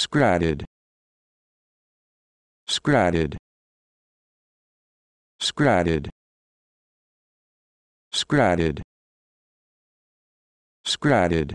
scratted scratted scratted scratted scratted